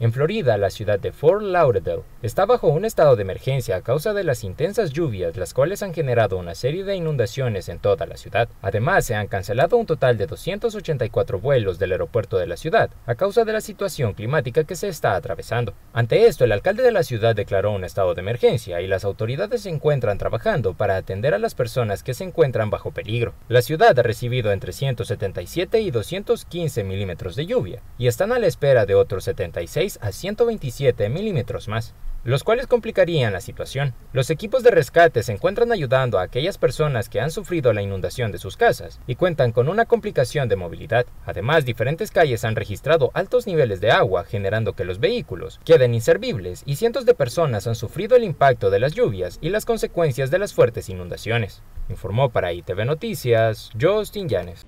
En Florida, la ciudad de Fort Lauderdale está bajo un estado de emergencia a causa de las intensas lluvias, las cuales han generado una serie de inundaciones en toda la ciudad. Además, se han cancelado un total de 284 vuelos del aeropuerto de la ciudad a causa de la situación climática que se está atravesando. Ante esto, el alcalde de la ciudad declaró un estado de emergencia y las autoridades se encuentran trabajando para atender a las personas que se encuentran bajo peligro. La ciudad ha recibido entre 177 y 215 milímetros de lluvia y están a la espera de otros 76 a 127 milímetros más los cuales complicarían la situación. Los equipos de rescate se encuentran ayudando a aquellas personas que han sufrido la inundación de sus casas y cuentan con una complicación de movilidad. Además, diferentes calles han registrado altos niveles de agua, generando que los vehículos queden inservibles y cientos de personas han sufrido el impacto de las lluvias y las consecuencias de las fuertes inundaciones. Informó para ITV Noticias Justin Llanes.